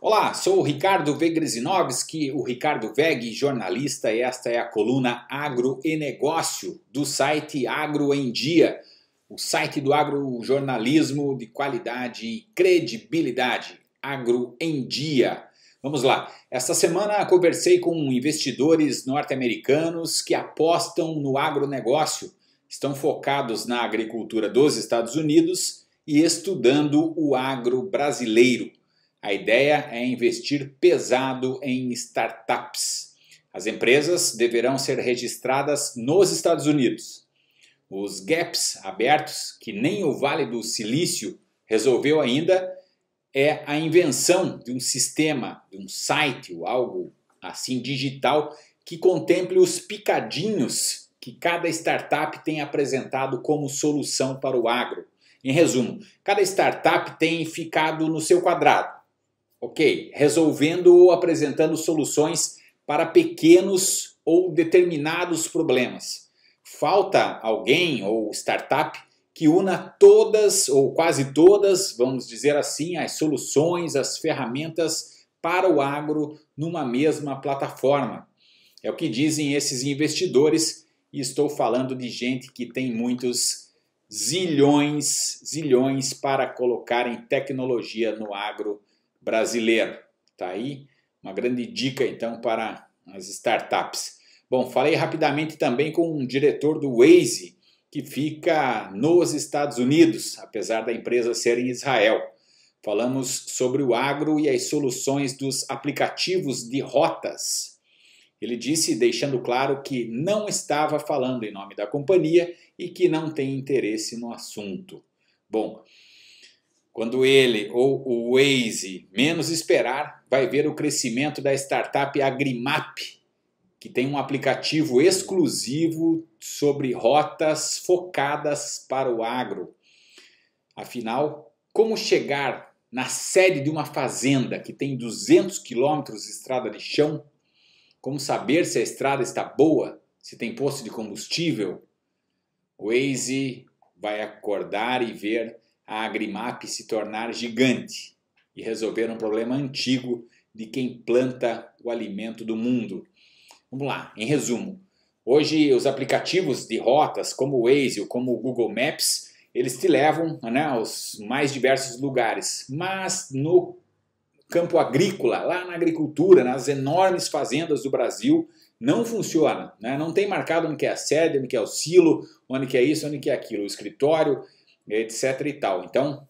Olá, sou o Ricardo Vegrezinovski, o Ricardo Veg, jornalista, e esta é a coluna Agro e Negócio do site Agro em Dia, o site do agrojornalismo de qualidade e credibilidade. Agro em Dia. Vamos lá. Esta semana conversei com investidores norte-americanos que apostam no agronegócio, estão focados na agricultura dos Estados Unidos e estudando o agro brasileiro. A ideia é investir pesado em startups. As empresas deverão ser registradas nos Estados Unidos. Os gaps abertos, que nem o Vale do Silício resolveu ainda, é a invenção de um sistema, de um site ou algo assim digital que contemple os picadinhos que cada startup tem apresentado como solução para o agro. Em resumo, cada startup tem ficado no seu quadrado ok? Resolvendo ou apresentando soluções para pequenos ou determinados problemas. Falta alguém ou startup que una todas ou quase todas, vamos dizer assim, as soluções, as ferramentas para o agro numa mesma plataforma. É o que dizem esses investidores e estou falando de gente que tem muitos zilhões, zilhões para colocar em tecnologia no agro brasileiro. Tá aí uma grande dica então para as startups. Bom, falei rapidamente também com um diretor do Waze, que fica nos Estados Unidos, apesar da empresa ser em Israel. Falamos sobre o agro e as soluções dos aplicativos de rotas. Ele disse, deixando claro que não estava falando em nome da companhia e que não tem interesse no assunto. Bom, quando ele ou o Waze menos esperar, vai ver o crescimento da startup Agrimap, que tem um aplicativo exclusivo sobre rotas focadas para o agro. Afinal, como chegar na sede de uma fazenda que tem 200 quilômetros de estrada de chão? Como saber se a estrada está boa, se tem posto de combustível? O Waze vai acordar e ver a Agrimap se tornar gigante e resolver um problema antigo de quem planta o alimento do mundo. Vamos lá, em resumo. Hoje os aplicativos de rotas como o Waze ou como o Google Maps, eles te levam né, aos mais diversos lugares, mas no campo agrícola, lá na agricultura, nas enormes fazendas do Brasil, não funciona. Né? Não tem marcado onde que é a sede, onde que é o silo, onde que é isso, onde que é aquilo, o escritório, etc e tal. Então,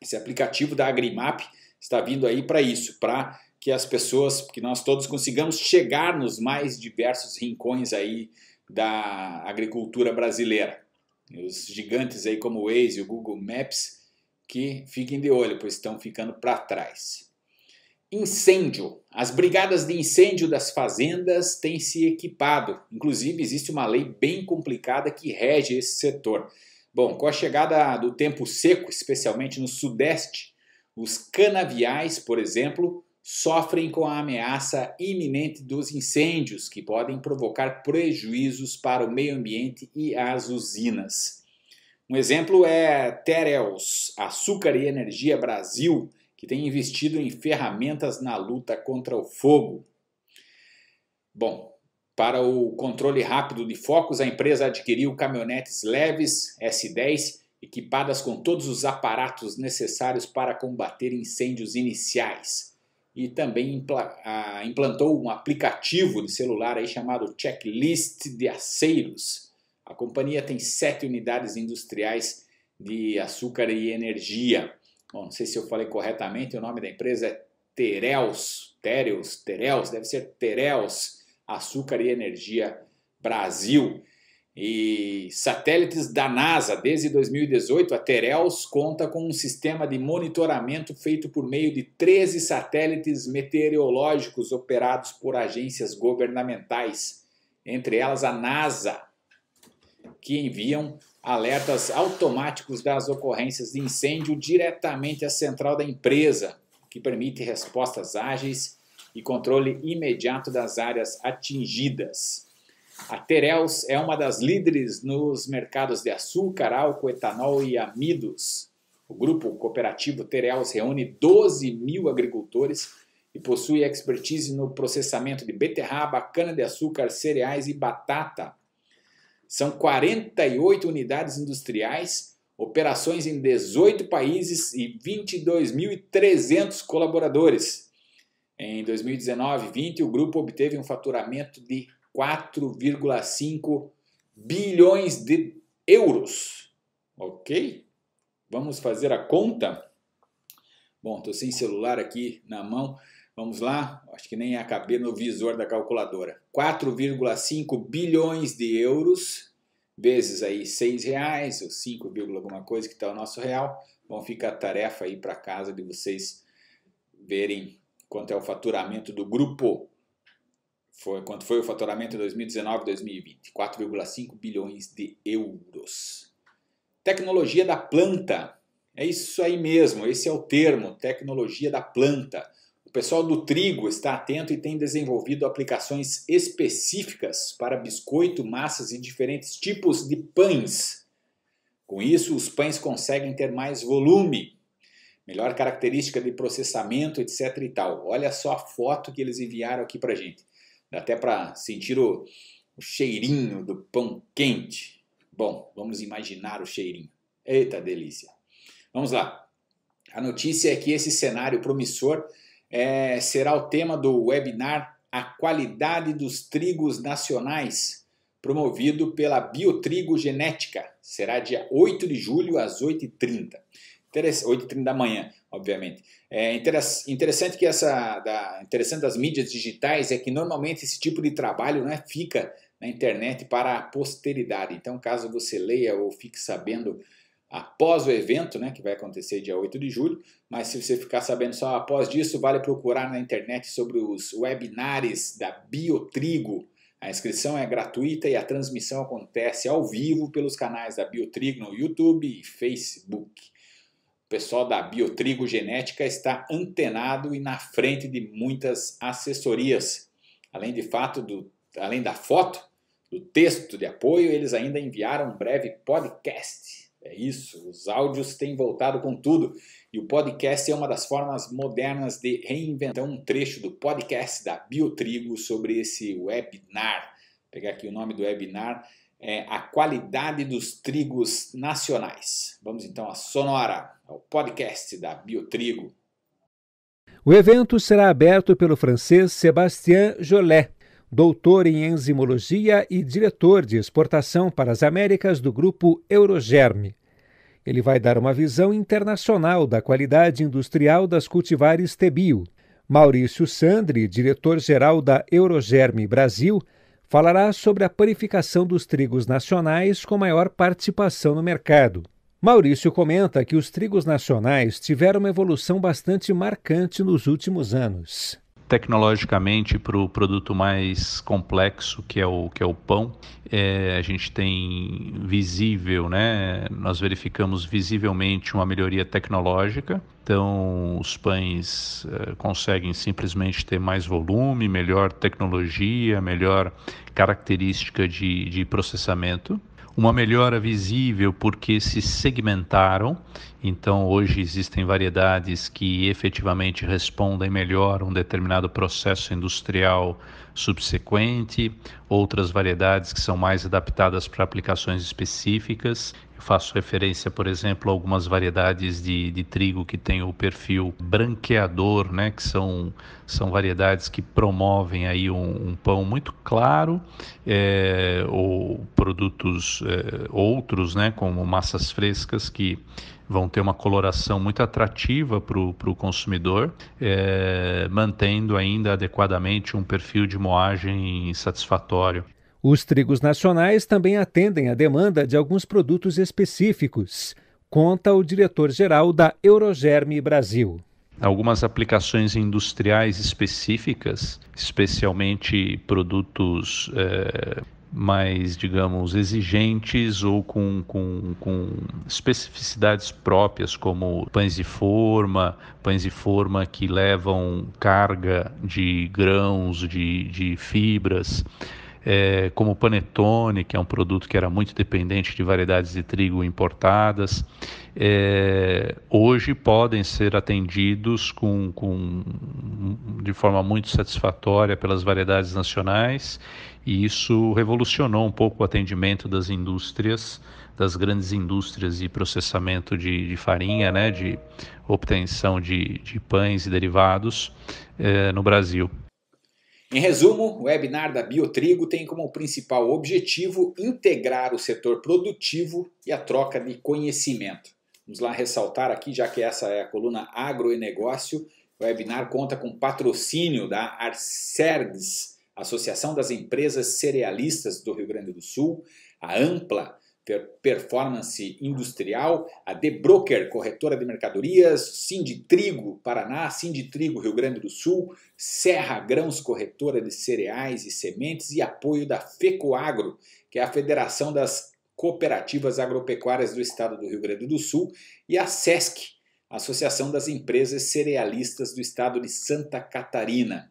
esse aplicativo da Agrimap está vindo aí para isso, para que as pessoas, que nós todos consigamos chegar nos mais diversos rincões aí da agricultura brasileira. Os gigantes aí como o Waze e o Google Maps que fiquem de olho, pois estão ficando para trás. Incêndio. As brigadas de incêndio das fazendas têm se equipado. Inclusive, existe uma lei bem complicada que rege esse setor. Bom, com a chegada do tempo seco, especialmente no sudeste, os canaviais, por exemplo, sofrem com a ameaça iminente dos incêndios, que podem provocar prejuízos para o meio ambiente e as usinas. Um exemplo é Terels, Açúcar e Energia Brasil, que tem investido em ferramentas na luta contra o fogo. Bom, para o controle rápido de focos, a empresa adquiriu caminhonetes leves S10 equipadas com todos os aparatos necessários para combater incêndios iniciais. E também implantou um aplicativo de celular aí chamado Checklist de Aceiros. A companhia tem sete unidades industriais de açúcar e energia. Bom, não sei se eu falei corretamente, o nome da empresa é Tereus, Tereus, Tereus, deve ser Tereus Açúcar e Energia Brasil. E satélites da NASA, desde 2018, a Tereus conta com um sistema de monitoramento feito por meio de 13 satélites meteorológicos operados por agências governamentais, entre elas a NASA, que enviam alertas automáticos das ocorrências de incêndio diretamente à central da empresa, que permite respostas ágeis e controle imediato das áreas atingidas. A Terels é uma das líderes nos mercados de açúcar, álcool, etanol e amidos. O grupo cooperativo Terels reúne 12 mil agricultores e possui expertise no processamento de beterraba, cana-de-açúcar, cereais e batata. São 48 unidades industriais, operações em 18 países e 22.300 colaboradores. Em 2019-20, o grupo obteve um faturamento de 4,5 bilhões de euros. Ok? Vamos fazer a conta? Bom, estou sem celular aqui na mão. Vamos lá? Acho que nem ia caber no visor da calculadora. 4,5 bilhões de euros vezes aí 6 reais ou 5, alguma coisa que está o nosso real. Bom, fica a tarefa aí para casa de vocês verem quanto é o faturamento do grupo, foi, quanto foi o faturamento em 2019 2020, 4,5 bilhões de euros. Tecnologia da planta, é isso aí mesmo, esse é o termo, tecnologia da planta. O pessoal do trigo está atento e tem desenvolvido aplicações específicas para biscoito, massas e diferentes tipos de pães. Com isso, os pães conseguem ter mais volume, melhor característica de processamento, etc e tal. Olha só a foto que eles enviaram aqui para gente. Dá até para sentir o, o cheirinho do pão quente. Bom, vamos imaginar o cheirinho. Eita delícia. Vamos lá. A notícia é que esse cenário promissor é, será o tema do webinar A Qualidade dos Trigos Nacionais, promovido pela Biotrigo Genética. Será dia 8 de julho às 8h30. 8h30 da manhã, obviamente. É interessante que essa da, interessante das mídias digitais é que normalmente esse tipo de trabalho né, fica na internet para a posteridade. Então, caso você leia ou fique sabendo após o evento, né, que vai acontecer dia 8 de julho, mas se você ficar sabendo só após disso, vale procurar na internet sobre os webinares da Biotrigo. A inscrição é gratuita e a transmissão acontece ao vivo pelos canais da Biotrigo no YouTube e Facebook. O pessoal da Biotrigo Genética está antenado e na frente de muitas assessorias. Além, de fato do, além da foto, do texto de apoio, eles ainda enviaram um breve podcast. É isso, os áudios têm voltado com tudo. E o podcast é uma das formas modernas de reinventar um trecho do podcast da Biotrigo sobre esse webinar. Vou pegar aqui o nome do webinar é, a qualidade dos trigos nacionais. Vamos então à Sonora, ao podcast da Biotrigo. O evento será aberto pelo francês Sébastien Jolet, doutor em enzimologia e diretor de exportação para as Américas do grupo Eurogerme. Ele vai dar uma visão internacional da qualidade industrial das cultivares Tebio. Maurício Sandri, diretor-geral da Eurogerme Brasil, falará sobre a purificação dos trigos nacionais com maior participação no mercado. Maurício comenta que os trigos nacionais tiveram uma evolução bastante marcante nos últimos anos tecnologicamente para o produto mais complexo que é o que é o pão é, a gente tem visível né nós verificamos visivelmente uma melhoria tecnológica então os pães é, conseguem simplesmente ter mais volume melhor tecnologia melhor característica de, de processamento uma melhora visível porque se segmentaram, então hoje existem variedades que efetivamente respondem melhor a um determinado processo industrial subsequente, outras variedades que são mais adaptadas para aplicações específicas. Eu faço referência, por exemplo, a algumas variedades de, de trigo que têm o perfil branqueador, né, que são, são variedades que promovem aí um, um pão muito claro, é, ou produtos é, outros, né, como massas frescas que vão ter uma coloração muito atrativa para o consumidor, é, mantendo ainda adequadamente um perfil de moagem satisfatório. Os trigos nacionais também atendem à demanda de alguns produtos específicos, conta o diretor-geral da Eurogerme Brasil. Algumas aplicações industriais específicas, especialmente produtos é mais, digamos, exigentes ou com, com, com especificidades próprias, como pães de forma, pães de forma que levam carga de grãos, de, de fibras é, como o panetone, que é um produto que era muito dependente de variedades de trigo importadas, é, hoje podem ser atendidos com, com, de forma muito satisfatória pelas variedades nacionais e isso revolucionou um pouco o atendimento das indústrias, das grandes indústrias de processamento de, de farinha, né, de obtenção de, de pães e derivados é, no Brasil. Em resumo, o webinar da Biotrigo tem como principal objetivo integrar o setor produtivo e a troca de conhecimento. Vamos lá ressaltar aqui, já que essa é a coluna Agro e Negócio, o webinar conta com patrocínio da Arcergs, Associação das Empresas Cerealistas do Rio Grande do Sul, a Ampla, Performance Industrial, a The Broker, corretora de mercadorias, Trigo, Paraná, Trigo, Rio Grande do Sul, Serra Grãos, corretora de cereais e sementes e apoio da FECOAGRO, que é a Federação das Cooperativas Agropecuárias do Estado do Rio Grande do Sul e a SESC, Associação das Empresas Cerealistas do Estado de Santa Catarina.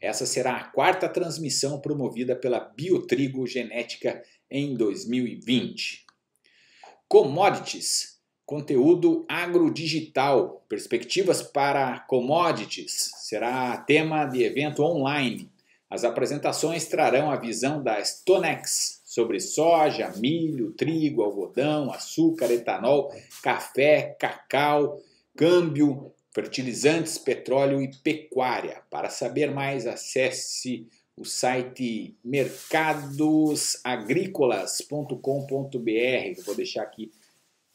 Essa será a quarta transmissão promovida pela Biotrigo Genética em 2020. Commodities, conteúdo agrodigital, perspectivas para commodities, será tema de evento online. As apresentações trarão a visão da Stonex sobre soja, milho, trigo, algodão, açúcar, etanol, café, cacau, câmbio, fertilizantes, petróleo e pecuária. Para saber mais, acesse o site mercadosagrícolas.com.br. Eu vou deixar aqui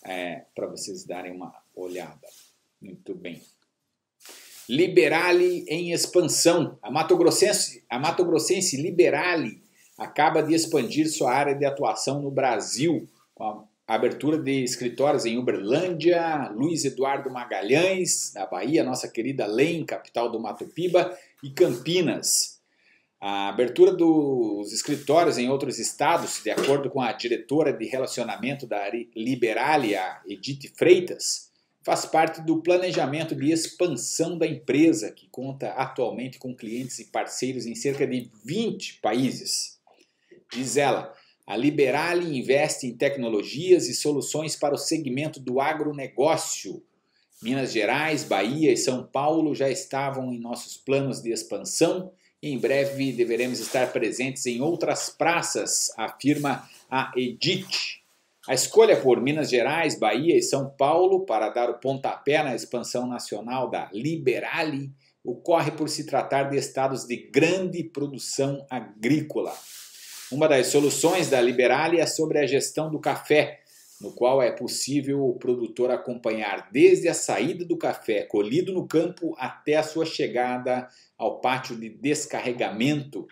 é, para vocês darem uma olhada. Muito bem. Liberale em expansão. A Mato Grossense, a Mato Grossense Liberale acaba de expandir sua área de atuação no Brasil com a abertura de escritórios em Uberlândia, Luiz Eduardo Magalhães, na Bahia, nossa querida Lem, capital do Mato Piba, e Campinas. A abertura dos escritórios em outros estados, de acordo com a diretora de relacionamento da Liberalia, Edith Freitas, faz parte do planejamento de expansão da empresa, que conta atualmente com clientes e parceiros em cerca de 20 países. Diz ela, a Liberale investe em tecnologias e soluções para o segmento do agronegócio. Minas Gerais, Bahia e São Paulo já estavam em nossos planos de expansão em breve deveremos estar presentes em outras praças, afirma a Edith. A escolha por Minas Gerais, Bahia e São Paulo para dar o pontapé na expansão nacional da Liberale ocorre por se tratar de estados de grande produção agrícola. Uma das soluções da Liberale é sobre a gestão do café, no qual é possível o produtor acompanhar desde a saída do café colhido no campo até a sua chegada ao pátio de descarregamento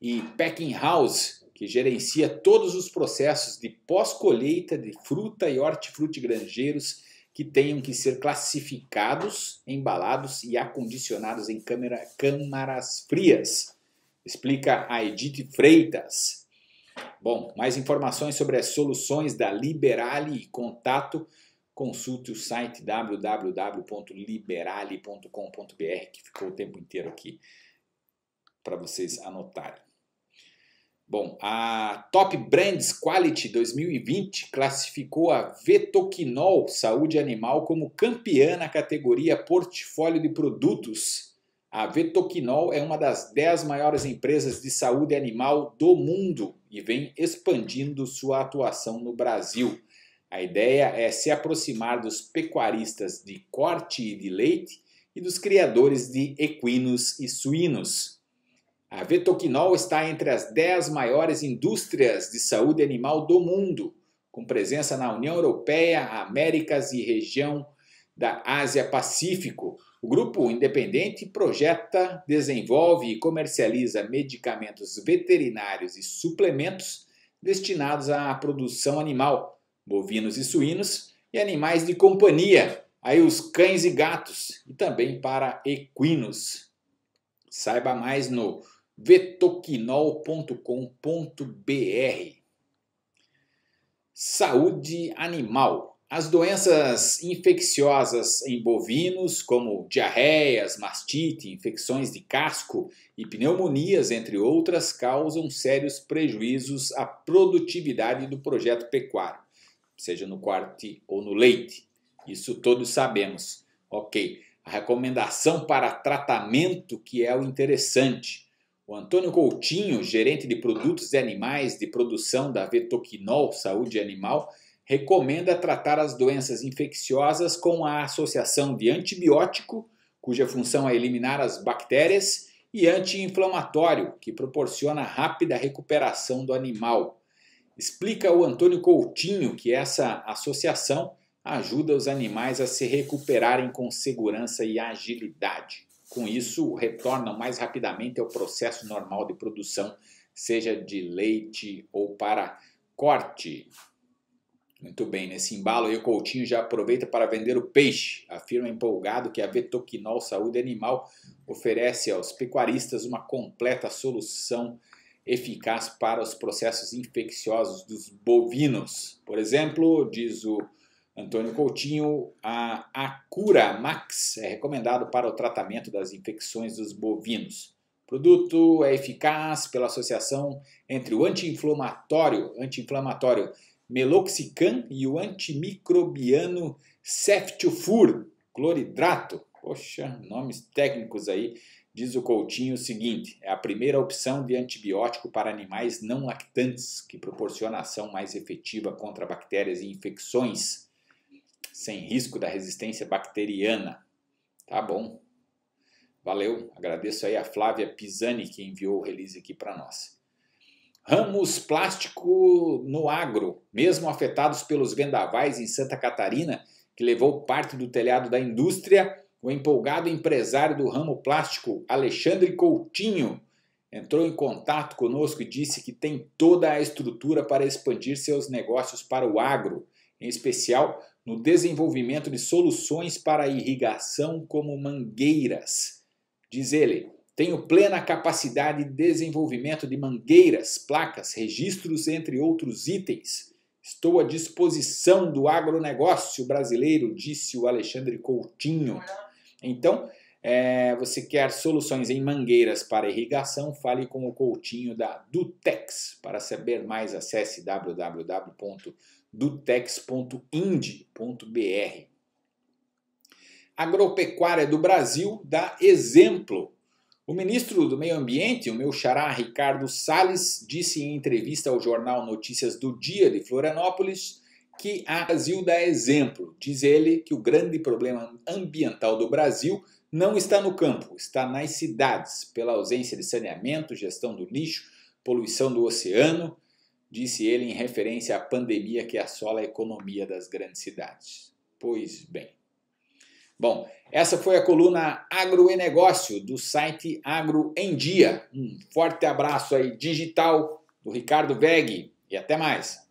e packing house, que gerencia todos os processos de pós-colheita de fruta e hortifruti granjeiros que tenham que ser classificados, embalados e acondicionados em câmara, câmaras frias, explica a Edith Freitas. Bom, mais informações sobre as soluções da Liberale e contato, consulte o site www.liberale.com.br que ficou o tempo inteiro aqui para vocês anotarem. Bom, a Top Brands Quality 2020 classificou a Vetoquinol Saúde Animal como campeã na categoria Portfólio de Produtos a Vetoquinol é uma das dez maiores empresas de saúde animal do mundo e vem expandindo sua atuação no Brasil. A ideia é se aproximar dos pecuaristas de corte e de leite e dos criadores de equinos e suínos. A Vetoquinol está entre as dez maiores indústrias de saúde animal do mundo, com presença na União Europeia, Américas e região da Ásia-Pacífico, o grupo independente projeta, desenvolve e comercializa medicamentos veterinários e suplementos destinados à produção animal, bovinos e suínos e animais de companhia, aí os cães e gatos, e também para equinos. Saiba mais no vetoquinol.com.br. Saúde animal. As doenças infecciosas em bovinos, como diarreias, mastite, infecções de casco e pneumonias, entre outras, causam sérios prejuízos à produtividade do projeto pecuário, seja no corte ou no leite. Isso todos sabemos. Ok. A recomendação para tratamento que é o interessante. O Antônio Coutinho, gerente de produtos de animais de produção da Vetoquinol Saúde Animal, recomenda tratar as doenças infecciosas com a associação de antibiótico, cuja função é eliminar as bactérias, e anti-inflamatório, que proporciona rápida recuperação do animal. Explica o Antônio Coutinho que essa associação ajuda os animais a se recuperarem com segurança e agilidade. Com isso, retornam mais rapidamente ao processo normal de produção, seja de leite ou para corte. Muito bem, nesse embalo aí o Coutinho já aproveita para vender o peixe. Afirma empolgado que a Vetoquinol Saúde Animal oferece aos pecuaristas uma completa solução eficaz para os processos infecciosos dos bovinos. Por exemplo, diz o Antônio Coutinho, a Acura Max é recomendado para o tratamento das infecções dos bovinos. O produto é eficaz pela associação entre o anti-inflamatório, anti-inflamatório meloxicam e o antimicrobiano ceftiofur, cloridrato. Poxa, nomes técnicos aí. Diz o Coutinho o seguinte: é a primeira opção de antibiótico para animais não lactantes, que proporciona ação mais efetiva contra bactérias e infecções, sem risco da resistência bacteriana. Tá bom. Valeu, agradeço aí a Flávia Pisani que enviou o release aqui para nós. Ramos plástico no agro, mesmo afetados pelos vendavais em Santa Catarina, que levou parte do telhado da indústria, o empolgado empresário do ramo plástico, Alexandre Coutinho, entrou em contato conosco e disse que tem toda a estrutura para expandir seus negócios para o agro, em especial no desenvolvimento de soluções para irrigação como mangueiras. Diz ele: tenho plena capacidade de desenvolvimento de mangueiras, placas, registros, entre outros itens. Estou à disposição do agronegócio brasileiro, disse o Alexandre Coutinho. Então, é, você quer soluções em mangueiras para irrigação? Fale com o Coutinho da Dutex. Para saber mais, acesse www.dutex.ind.br. Agropecuária do Brasil dá exemplo o ministro do Meio Ambiente, o meu xará Ricardo Salles, disse em entrevista ao jornal Notícias do Dia de Florianópolis que a Brasil dá exemplo. Diz ele que o grande problema ambiental do Brasil não está no campo, está nas cidades, pela ausência de saneamento, gestão do lixo, poluição do oceano, disse ele em referência à pandemia que assola a economia das grandes cidades. Pois bem. Bom, essa foi a coluna Agro e Negócio do site Agro em Dia. Um forte abraço aí digital do Ricardo Veg e até mais.